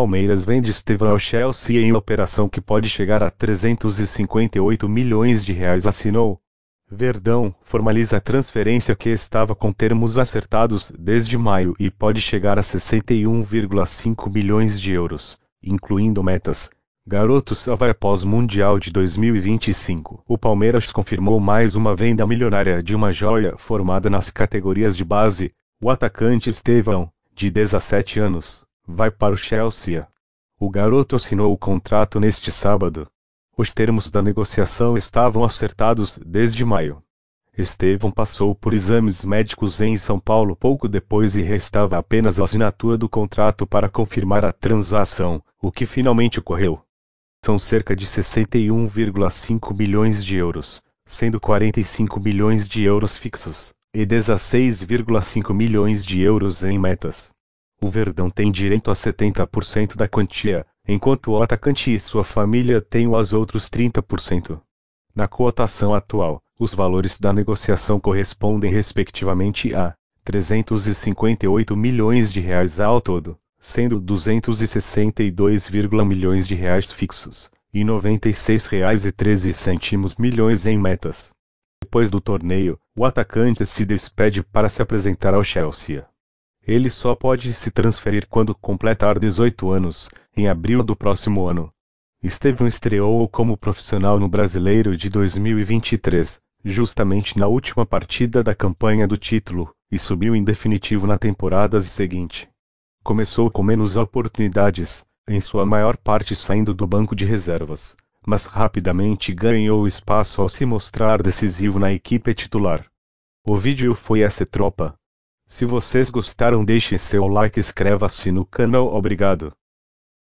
Palmeiras vende Estevão ao Chelsea em operação que pode chegar a 358 milhões de reais assinou. Verdão formaliza a transferência que estava com termos acertados desde maio e pode chegar a 61,5 milhões de euros, incluindo metas. Garotos vai após Mundial de 2025. O Palmeiras confirmou mais uma venda milionária de uma joia formada nas categorias de base. O atacante Estevão, de 17 anos, vai para o Chelsea. O garoto assinou o contrato neste sábado. Os termos da negociação estavam acertados desde maio. Estevão passou por exames médicos em São Paulo pouco depois e restava apenas a assinatura do contrato para confirmar a transação, o que finalmente ocorreu. São cerca de 61,5 milhões de euros, sendo 45 milhões de euros fixos e 16,5 milhões de euros em metas o Verdão tem direito a 70% da quantia, enquanto o atacante e sua família têm os outros 30%. Na cotação atual, os valores da negociação correspondem respectivamente a 358 milhões de reais ao todo, sendo 262, milhões de reais fixos e R$ 96,13 milhões em metas. Depois do torneio, o atacante se despede para se apresentar ao Chelsea. Ele só pode se transferir quando completar 18 anos, em abril do próximo ano. Estevam estreou como profissional no Brasileiro de 2023, justamente na última partida da campanha do título, e subiu em definitivo na temporada seguinte. Começou com menos oportunidades, em sua maior parte saindo do banco de reservas, mas rapidamente ganhou espaço ao se mostrar decisivo na equipe titular. O vídeo foi essa tropa, se vocês gostaram deixe seu like e inscreva-se no canal. Obrigado.